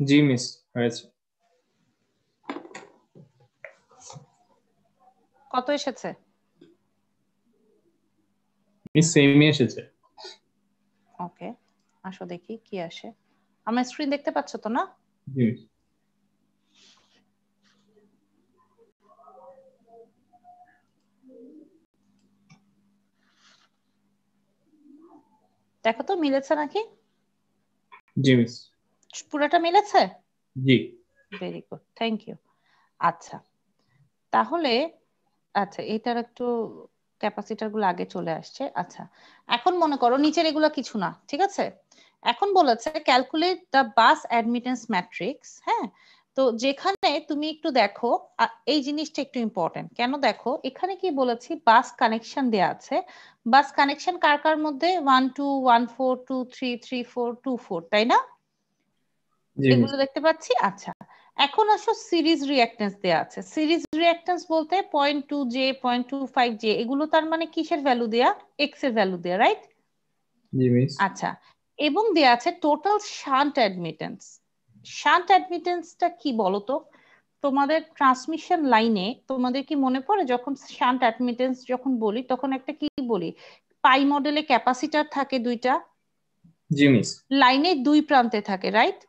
জি মিস হয়েছে কত এসেছে মিস সেমি এসেছে ওকে আসো দেখি কি আসে আমার স্ক্রিন দেখতে পাচ্ছ তো না জি মিস দেখো তো মিলেছে নাকি জি মিস পুরোটা মিলেছে জি ভেরি গুড থ্যাংক ইউ আচ্ছা তাহলে আচ্ছা এটার একটু ক্যাপাসিটার গুলো আগে চলে আসছে আচ্ছা এখন মনে করো নিচের এগুলো কিছু না ঠিক আছে এখন বলেছে calculate the bus admittance matrix হ্যাঁ তো যেখানে তুমি একটু দেখো এই জিনিসটা একটু ইম্পর্টেন্ট কেন দেখো এখানে কি বলেছি বাস কানেকশন দেয়া আছে বাস কানেকশন কার কার মধ্যে one two one four two three three four two four তাই না এগুলো দেখতে পাচ্ছি আচ্ছা এখন আসো সিরিজ রিঅ্যাক্ট্যান্স দেয়া আছে সিরিজ রিঅ্যাক্ট্যান্স বলতে point two J point two five J এগুলো তার মানে কিসের ভ্যালু দেয়া এক্স এর ভ্যালু দেয়া রাইট আচ্ছা এবং দেয়া আছে টোটাল শান্ট অ্যাডমিটেন্স শান্ট অ্যাডমিটেন্সটা কি বলো তো তোমাদের ট্রান্সমিশন লাইনে তোমাদের কি মনে পড়ে যখন শান্ট অ্যাডমিটেন্স যখন বলি তখন একটা কি বলি পাই মডেলে ক্যাপাসিটার থাকে দুইটা জি মিস লাইনে দুই প্রান্তে থাকে রাইট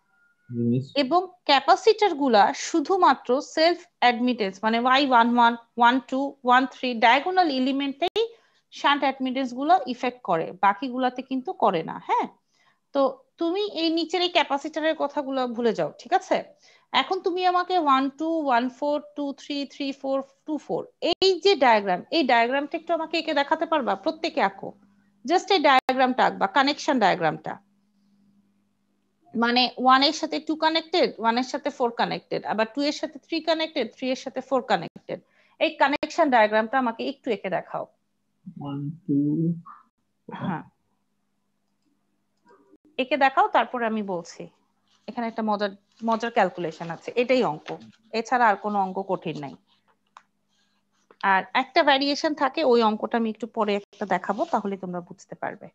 এবং ক্যাপাসিটার গুলা শুধুমাত্র সেলফ অ্যাডমিটেন্স মানে Y one one one two one three diagonal এলিমেন্টেই শান্ট অ্যাডমিটেন্স গুলো ইফেক্ট করে গুলাতে কিন্তু করে না হ্যাঁ তো তুমি এই নিচের এই ক্যাপাসিটারের কথাগুলো ভুলে যাও ঠিক আছে এখন তুমি আমাকে one two one four two three three four two four এই যে ডায়াগ্রাম এই ডায়াগ্রামটা একটু আমাকে একে দেখাতে পারবা প্রত্যেকে আঁকো জাস্ট এই ডায়াগ্রামটা আঁকবা কানেকশন ডায়াগ্রামটা মানে ওয়ান এর সাথে টু কানেক্টেড ওয়ান এর সাথে ফোর কানেক্টেড আবার টু এর সাথে থ্রি কানেক্টেড থ্রি এর সাথে ফোর কানেক্টেড এই কানেকশন ডায়াগ্রামটা আমাকে একটু একে দেখাও হ্যাঁ একে দেখাও তারপরে আমি বলছি এখানে একটা মজার মজার ক্যালকুলেশন আছে এটাই অঙ্ক এছাড়া আর কোনো অঙ্ক কঠিন নাই আর একটা ভ্যারিয়েশন থাকে ওই অঙ্কটা আমি একটু পরে একটা দেখাবো তাহলে তোমরা বুঝতে পারবে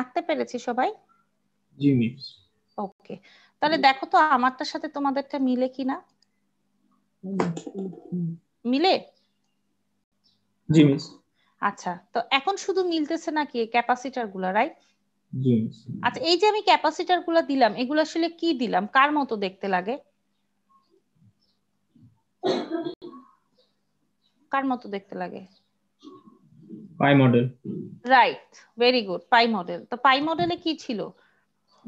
আঁকতে পেরেছি সবাই জি মিস ওকে তাহলে দেখো তো আমারটার সাথে তোমাদেরটা মিলে কিনা মিলে জি মিস আচ্ছা তো এখন শুধু মিলতেছে নাকি ক্যাপাসিটার গুলা রাইট আচ্ছা এই যে আমি ক্যাপাসিটার গুলা দিলাম এগুলো আসলে কি দিলাম কার মতো দেখতে লাগে কার মতো দেখতে লাগে pi model right very good pi model তো পাই মডেলে কি ছিল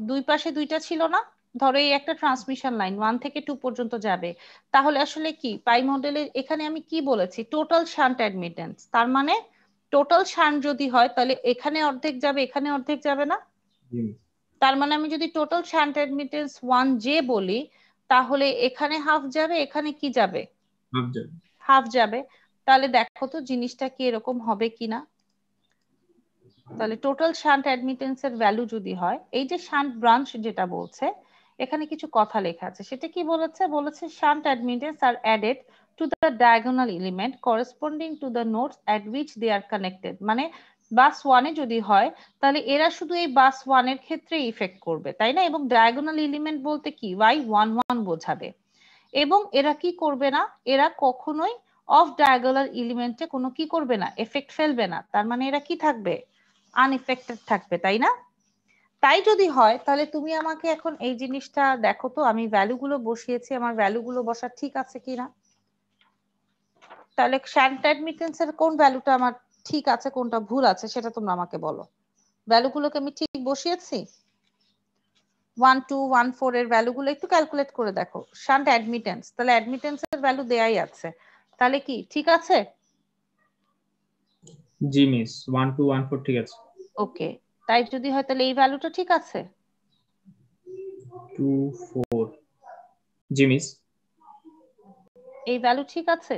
দুই পাশে দুইটা ছিল না ধরো এই একটা ট্রান্সমিশন লাইন ওয়ান থেকে টু পর্যন্ত যাবে তাহলে আসলে কি পাই মডেলে এখানে আমি কি বলেছি টোটাল শান্ট অ্যাডমিটেন্স তার মানে টোটাল শান্ট যদি হয় তাহলে এখানে অর্ধেক যাবে এখানে অর্ধেক যাবে না তার মানে আমি যদি টোটাল শান্ট অ্যাডমিটেন্স ওয়ান যে বলি তাহলে এখানে হাফ যাবে এখানে কি যাবে হাফ যাবে তাহলে দেখো তো জিনিসটা কি এরকম হবে কিনা তাহলে টোটাল শান্ট অ্যাডমিটেন্স এর ভ্যালু যদি হয় এই যে শান্ট ব্রাঞ্চ যেটা বলছে এখানে কিছু কথা লেখা আছে সেটা কি বলেছে বলেছে shunt admittance are added to the diagonal element corresponding to the nodes at which they are connected মানে বাস ওয়ানে যদি হয় তাহলে এরা শুধু এই বাস ওয়ানের ক্ষেত্রে ইফেক্ট করবে তাই না এবং ডায়াগোনাল এলিমেন্ট বলতে কি ওয়াই ওয়ান ওয়ান বোঝাবে এবং এরা কি করবে না এরা কখনোই অফ ডায়াগোনাল এলিমেন্টে কোনো কি করবে না এফেক্ট ফেলবে না তার মানে এরা কি থাকবে আনএফেক্টেড থাকবে তাই না তাই যদি হয় তাহলে তুমি আমাকে এখন এই জিনিসটা দেখো তো আমি ভ্যালুগুলো বসিয়েছি আমার ভ্যালুগুলো বসা ঠিক আছে কিনা তাহলে শান্ট অ্যাডমিটেন্স এর কোন ভ্যালুটা আমার ঠিক আছে কোনটা ভুল আছে সেটা তোমরা আমাকে বলো ভ্যালুগুলোকে আমি ঠিক বসিয়েছি ওয়ান টু ওয়ান ফোর এর ভ্যালুগুলো একটু ক্যালকুলেট করে দেখো শান্ট অ্যাডমিটেন্স তাহলে অ্যাডমিটেন্স এর ভ্যালু দেয়াই আছে তাহলে কি ঠিক আছে জি মিস 1 টু 1 4 ঠিক আছে ওকে তাই যদি হয় তাহলে এই ভ্যালুটা ঠিক আছে 2 4 জি মিস এই ভ্যালু ঠিক আছে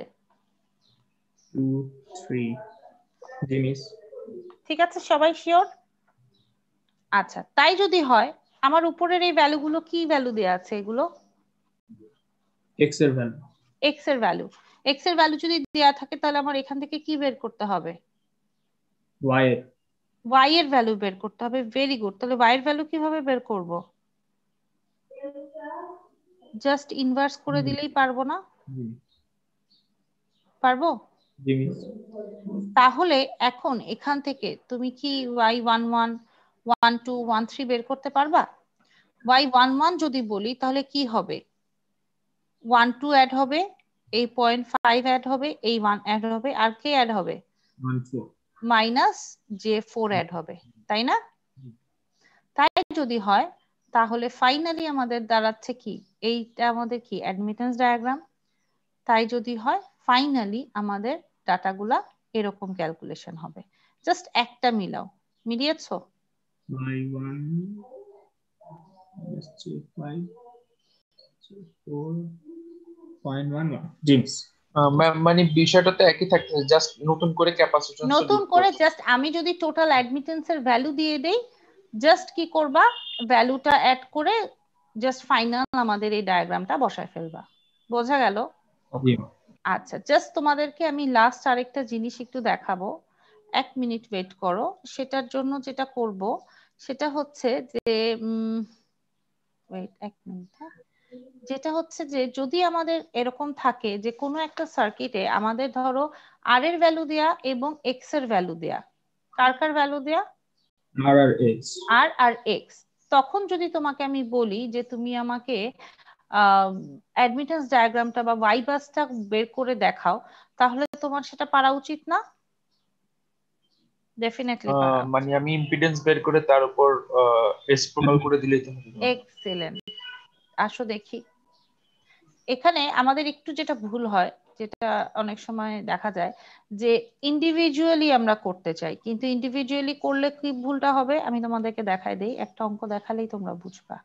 2 3 জি মিস ঠিক আছে সবাই শিওর আচ্ছা তাই যদি হয় আমার উপরের এই ভ্যালুগুলো কি ভ্যালু দেয়া আছে এগুলো এক্স এর ভ্যালু এক্স এর ভ্যালু এক্স এর ভ্যালু যদি দেয়া থাকে তাহলে আমার এখান থেকে কি বের করতে হবে y এর y এর ভ্যালু বের করতে হবে ভেরি গুড তাহলে y এর ভ্যালু কিভাবে বের করব জাস্ট ইনভার্স করে দিলেই পারবো না পারবো তাহলে এখন এখান থেকে তুমি কি y one one one two one three বের করতে পারবা ওয়াই ওয়ান ওয়ান যদি বলি তাহলে কি হবে ওয়ান টু অ্যাড হবে এই পয়েন্ট ফাইভ অ্যাড হবে এই ওয়ান অ্যাড হবে আর কে অ্যাড হবে মাইনাস যে ফোর অ্যাড হবে তাই না তাই যদি হয় তাহলে ফাইনালি আমাদের দাঁড়াচ্ছে কি এইটা আমাদের কি অ্যাডমিটেন্স ডায়াগ্রাম তাই যদি হয় ফাইনালি আমাদের ডাটাগুলা এরকম ক্যালকুলেশন হবে জাস্ট একটা মিলাও মিলিয়েছো জিমস মানে বিষয়টা তো একই জাস্ট নতুন করে ক্যাপাসিটর নতুন করে জাস্ট আমি যদি টোটাল ভ্যালু দিয়ে দেই জাস্ট কি করবা ভ্যালুটা অ্যাড করে জাস্ট ফাইনাল আমাদের এই ডায়াগ্রামটা বসায় ফেলবা বোঝা গেল আচ্ছা জাস্ট তোমাদেরকে আমি লাস্ট আরেকটা জিনিস একটু দেখাবো এক মিনিট ওয়েট করো সেটার জন্য যেটা করব সেটা হচ্ছে যে ওয়েট এক মিনিট হ্যাঁ যেটা হচ্ছে যে যদি আমাদের এরকম থাকে যে কোনো একটা সার্কিটে আমাদের ধরো আর এর ভ্যালু দেয়া এবং এক্স এর ভ্যালু দেয়া কার কার ভ্যালু দেয়া আর আর এক্স তখন যদি তোমাকে আমি বলি যে তুমি আমাকে অ্যাডমিটেন্স ডায়াগ্রামটা বা ওয়াইবাসটা বের করে দেখাও তাহলে তোমার সেটা পারা উচিত না ডেফিনেটলি মানে আমি ইম্পিডেন্স বের করে তার উপর এস প্রকাল করে দিলেই তো হবে এক্সেলেন্ট আসো দেখি এখানে আমাদের একটু যেটা ভুল হয় যেটা অনেক সময় দেখা যায় যে ইন্ডিভিজুয়ালি আমরা করতে চাই কিন্তু ইন্ডিভিজুয়ালি করলে কি ভুলটা হবে আমি তোমাদেরকে দেখাই দেই একটা অঙ্ক দেখালেই তোমরা বুঝবা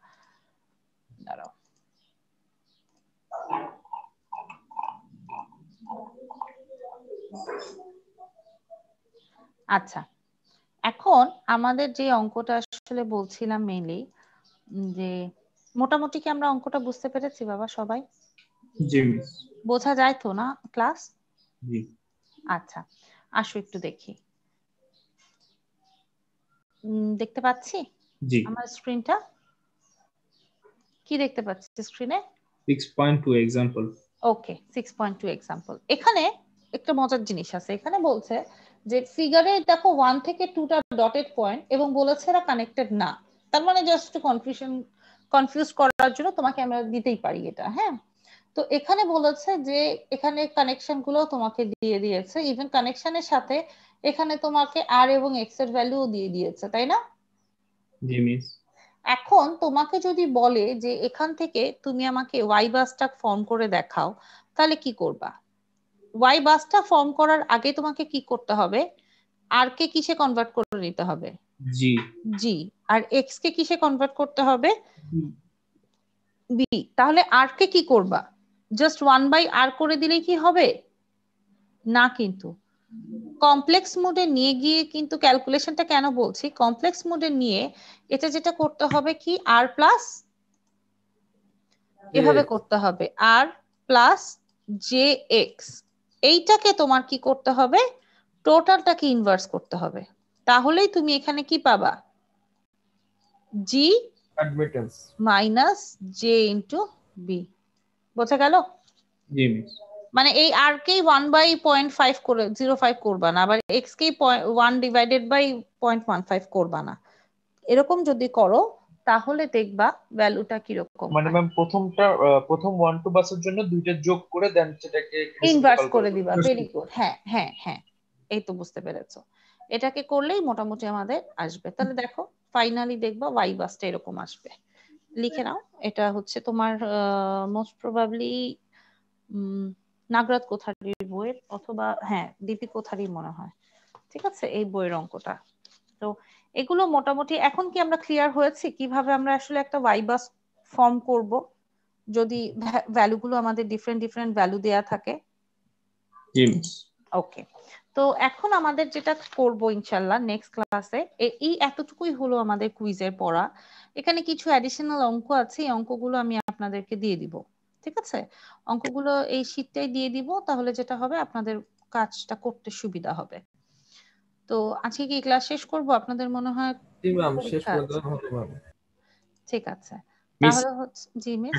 দাঁড়াও আচ্ছা এখন আমাদের যে অঙ্কটা আসলে বলছিলাম মেনলি যে মোটামুটি কি আমরা অঙ্কটা বুঝতে পেরেছি বাবা সবাই জি বোঝা যায় তো না ক্লাস আচ্ছা আসো একটু দেখি দেখতে পাচ্ছি আমার স্ক্রিনটা কি দেখতে পাচ্ছি স্ক্রিনে 6.2 এক্সাম্পল ওকে 6.2 এক্সাম্পল এখানে একটা মজার জিনিস আছে এখানে বলছে যে ফিগারে দেখো 1 থেকে 2 টা ডটেড পয়েন্ট এবং বলেছে এরা কানেক্টেড না তার মানে জাস্ট কনফিউশন কনফিউজ করার জন্য তোমাকে আমরা দিতেই পারি এটা হ্যাঁ তো এখানে বলেছে যে এখানে কানেকশন গুলো তোমাকে দিয়ে দিয়েছে ইভেন কানেকশনের সাথে এখানে তোমাকে আর এবং এক্স এর ভ্যালু দিয়ে দিয়েছে তাই না এখন তোমাকে যদি বলে যে এখান থেকে তুমি আমাকে ওয়াই বাসটা ফর্ম করে দেখাও তাহলে কি করবা ওয়াই বাসটা ফর্ম করার আগে তোমাকে কি করতে হবে আর কে কিসে কনভার্ট করে নিতে হবে জি জি আর এক্স কে কিসে কনভার্ট করতে হবে বি তাহলে আর কে কি করবা জাস্ট ওয়ান বাই আর করে দিলে কি হবে না কিন্তু কমপ্লেক্স মোডে নিয়ে গিয়ে কিন্তু ক্যালকুলেশনটা কেন বলছি কমপ্লেক্স মোডে নিয়ে এটা যেটা করতে হবে কি আর প্লাস এভাবে করতে হবে আর প্লাস জে এক্স এইটাকে তোমার কি করতে হবে টোটালটাকে ইনভার্স করতে হবে তাহলেই তুমি এখানে কি পাবা G admittance minus J into B বোঝা গেল মানে এই আর কে ওয়ান বাই পয়েন্ট ফাইভ করে জিরো ফাইভ করবা না আবার এক্স কে one divided by point one five করবা না এরকম যদি করো তাহলে দেখবা ভ্যালুটা কিরকম মানে ম্যাম প্রথমটা প্রথম ওয়ান টু বাসের জন্য দুইটা যোগ করে দেন সেটাকে ইনভার্স করে দিবা ভেরি গুড হ্যাঁ হ্যাঁ হ্যাঁ এই তো বুঝতে পেরেছো এটাকে করলেই মোটামুটি আমাদের আসবে তাহলে দেখো ফাইনালি দেখবা ওয়াই বাসটা এরকম আসবে লিখে নাও এটা হচ্ছে তোমার মোস্ট প্রবাবলি নাগরাত কোথারির বইয়ের অথবা হ্যাঁ দীপি কোথারি মনে হয় ঠিক আছে এই বইয়ের অঙ্কটা তো এগুলো মোটামুটি এখন কি আমরা ক্লিয়ার হয়েছে কিভাবে আমরা আসলে একটা ওয়াইবাস ফর্ম করব যদি ভ্যালুগুলো আমাদের ডিফারেন্ট ডিফারেন্ট ভ্যালু দেয়া থাকে ওকে তো এখন আমাদের যেটা করব ইনশাল্লাহ নেক্সট ক্লাসে এই এতটুকুই হলো আমাদের কুইজের পড়া এখানে কিছু অ্যাডিশনাল অঙ্ক আছে এই অঙ্কগুলো আমি আপনাদেরকে দিয়ে দিব ঠিক আছে অঙ্কগুলো এই শীতটাই দিয়ে দিব তাহলে যেটা হবে আপনাদের কাজটা করতে সুবিধা হবে তো আজকে কি ক্লাস শেষ করব আপনাদের মনে হয় ঠিক আছে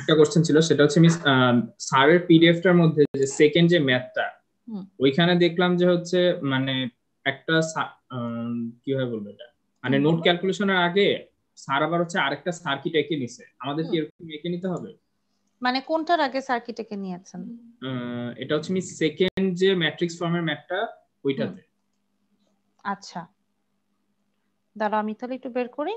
একটা কোশ্চেন ছিল সেটা হচ্ছে মিস স্যারের পিডিএফটার মধ্যে যে সেকেন্ড যে ম্যাথটা ওইখানে দেখলাম যে হচ্ছে মানে একটা হয় বলবো এটা মানে নোট ক্যালকুলেশনের আগে স্যার আবার হচ্ছে আরেকটা সার্কিট এঁকে নিছে আমাদের কি এরকম এঁকে নিতে হবে মানে কোনটার আগে সার্কিট এঁকে নিয়েছেন এটা হচ্ছে আমি সেকেন্ড যে ম্যাট্রিক্স ফর্মের ম্যাপটা ওইটাতে আচ্ছা দাঁড়াও আমি তাহলে একটু বের করি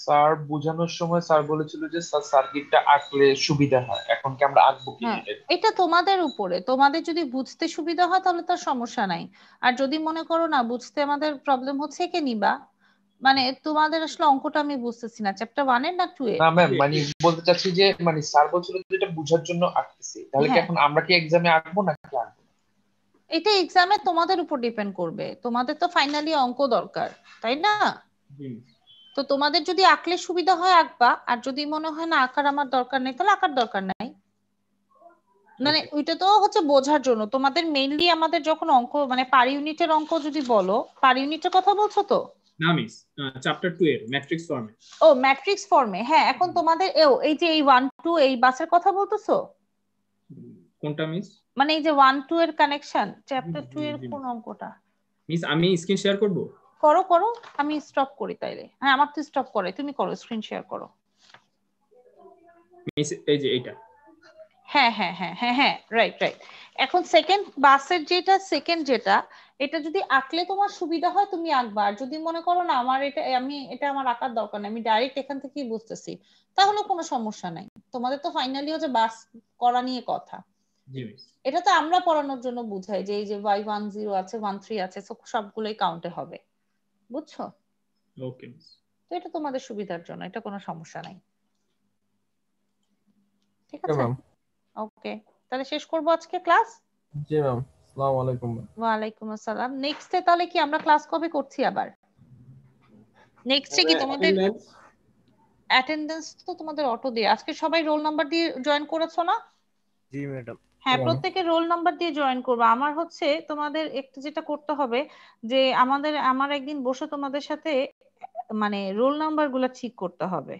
স্যার বোঝানোর সময় স্যার বলেছিল যে স্যার সার্কিটটা আঁকলে সুবিধা হয় এখন কি আমরা আঁকবো কি হ্যাঁ, এটা তোমাদের উপরে তোমাদের যদি বুঝতে সুবিধা হয় তাহলে তার সমস্যা নাই আর যদি মনে করো না বুঝতে আমাদের প্রবলেম হচ্ছে কে নিবা মানে তোমাদের আসলে অঙ্কটা আমি বুঝতেছি না চ্যাপ্টার ওয়ান এর না টু এর না ম্যাম মানে বলতে চাচ্ছি যে মানে স্যার বলছিল যে এটা বুঝার জন্য আঁকতেছি তাহলে কি হ্যাঁ। এখন আমরা কি এক্সামে আঁকবো না কি আঁকবো এটা এক্সামে তোমাদের উপর ডিপেন্ড করবে তোমাদের তো ফাইনালি অঙ্ক দরকার তাই না তো তোমাদের যদি আঁকলে সুবিধা হয় আঁকবা আর যদি মনে হয় না আঁকার আমার দরকার নেই তাহলে আঁকার দরকার নাই মানে ওইটা তো হচ্ছে বোঝার জন্য তোমাদের মেইনলি আমাদের যখন অঙ্ক মানে পার ইউনিটের অঙ্ক যদি বলো পার ইউনিটের কথা বলছো তো মিস চ্যাপ্টার 2 এর ফর্মে ও ম্যাট্রিক্স ফর্মে হ্যাঁ এখন তোমাদের এও এই যে এই ওয়ান টু এই বাসের কথা বলতেছো কোনটা মিস মানে এই যে ওয়ান টু এর কানেকশন চ্যাপ্টার টু এর কোন অঙ্কটা মিস আমি স্ক্রিন শেয়ার করবো করো করো আমি স্টপ করি তাইলে হ্যাঁ আমার তো স্টপ করে তুমি করো স্ক্রিন শেয়ার করো এই যে এইটা হ্যাঁ হ্যাঁ হ্যাঁ হ্যাঁ হ্যাঁ রাইট রাইট এখন সেকেন্ড বাসের যেটা সেকেন্ড যেটা এটা যদি আঁকলে তোমার সুবিধা হয় তুমি আঁকবা আর যদি মনে করো না আমার এটা আমি এটা আমার আঁকার দরকার নেই আমি ডাইরেক্ট এখান থেকেই বুঝতেছি তাহলে কোনো সমস্যা নাই তোমাদের তো ফাইনালি হচ্ছে বাস করা নিয়ে কথা এটা তো আমরা পড়ানোর জন্য বুঝাই যে এই যে ওয়াই ওয়ান জিরো আছে ওয়ান থ্রি আছে সবগুলোই কাউন্টে হবে বুঝছো ওকে তো এটা তোমাদের সুবিধার জন্য এটা কোনো সমস্যা নাই ঠিক আছে ওকে তাহলে শেষ করব আজকে ক্লাস জি ম্যাম আসসালামু আলাইকুম ওয়া আসসালাম নেক্সটে তাহলে কি আমরা ক্লাস কবে করছি আবার নেক্সটে কি তোমাদের অ্যাটেন্ডেন্স তো তোমাদের অটো দিয়ে আজকে সবাই রোল নাম্বার দিয়ে জয়েন করেছো না জি ম্যাডাম হ্যাঁ প্রত্যেকে রোল নাম্বার দিয়ে জয়েন করবো আমার হচ্ছে তোমাদের একটু যেটা করতে হবে যে আমাদের আমার একদিন বসে তোমাদের সাথে মানে রোল নাম্বার গুলো ঠিক করতে হবে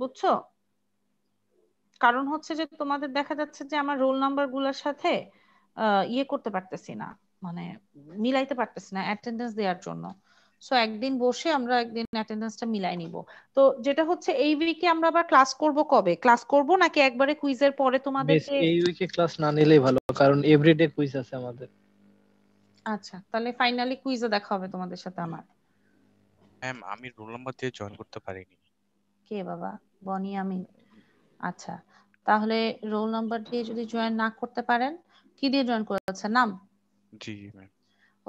বুঝছো কারণ হচ্ছে যে তোমাদের দেখা যাচ্ছে যে আমার রোল নাম্বার গুলার সাথে ইয়ে করতে পারতেছি না মানে মিলাইতে পারতেছি না অ্যাটেন্ডেন্স দেওয়ার জন্য সো একদিন বসে আমরা একদিন অ্যাটেন্ডেন্সটা মিলাই নিব তো যেটা হচ্ছে এই উইকে আমরা আবার ক্লাস করব কবে ক্লাস করব নাকি একবারে কুইজের পরে তোমাদের এই উইকে ক্লাস না নিলেই ভালো কারণ এভরিডে কুইজ আছে আমাদের আচ্ছা তাহলে ফাইনালি কুইজে দেখা হবে তোমাদের সাথে আমার ম্যাম আমি রোল নাম্বার দিয়ে জয়েন করতে পারিনি কে বাবা বনি আমি আচ্ছা তাহলে রোল নাম্বার দিয়ে যদি জয়েন না করতে পারেন কি দিয়ে জয়েন করেছে নাম জি ম্যাম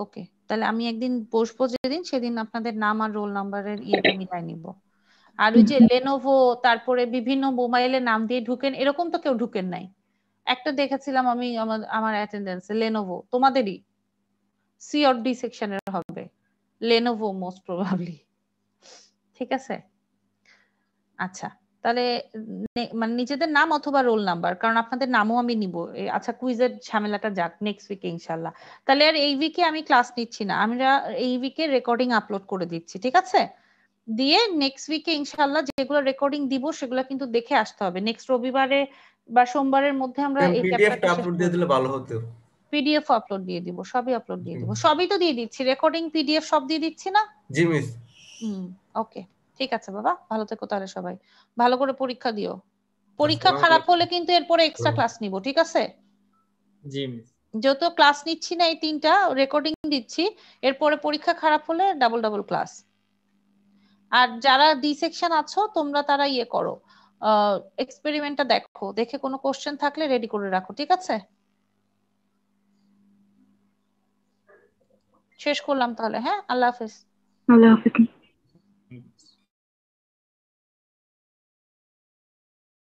ওকে তাহলে আমি একদিন বসবো যেদিন সেদিন আপনাদের নাম আর রোল নাম্বারের ইয়েটা মিলাই নিব আর ওই যে লেনোভো তারপরে বিভিন্ন মোবাইলে নাম দিয়ে ঢুকেন এরকম তো কেউ ঢুকেন নাই একটা দেখেছিলাম আমি আমার আমার অ্যাটেন্ডেন্স লেনোভো তোমাদেরই সি অর ডি সেকশনের হবে লেনোভো মোস্ট প্রবাবলি ঠিক আছে আচ্ছা তাহলে মানে নিজেদের নাম অথবা রোল নাম্বার কারণ আপনাদের নামও আমি নিব আচ্ছা কুইজের ঝামেলাটা যাক নেক্সট উইকে ইনশাল্লাহ তাহলে আর এই উইকে আমি ক্লাস নিচ্ছি না আমরা এই উইকে রেকর্ডিং আপলোড করে দিচ্ছি ঠিক আছে দিয়ে নেক্সট উইকে ইনশাল্লাহ যেগুলো রেকর্ডিং দিব সেগুলো কিন্তু দেখে আসতে হবে নেক্সট রবিবারে বা সোমবারের মধ্যে আমরা এই পিডিএফটা আপলোড দিয়ে দিলে ভালো হতো পিডিএফ আপলোড দিয়ে দিব সবই আপলোড দিয়ে দিব সবই তো দিয়ে দিচ্ছি রেকর্ডিং পিডিএফ সব দিয়ে দিচ্ছি না জি মিস হুম ওকে ঠিক আছে বাবা ভালো থেকো তাহলে সবাই ভালো করে পরীক্ষা দিও পরীক্ষা খারাপ হলে কিন্তু এরপরে এক্সট্রা ক্লাস নিব ঠিক আছে জি যত ক্লাস নিচ্ছি না এই তিনটা রেকর্ডিং দিচ্ছি এরপরে পরীক্ষা খারাপ হলে ডাবল ডাবল ক্লাস আর যারা ডি সেকশন আছো তোমরা তারা ইয়ে করো এক্সপেরিমেন্টটা দেখো দেখে কোনো কোশ্চেন থাকলে রেডি করে রাখো ঠিক আছে শেষ করলাম তাহলে হ্যাঁ আল্লাহ হাফেজ আল্লাহ হাফেজ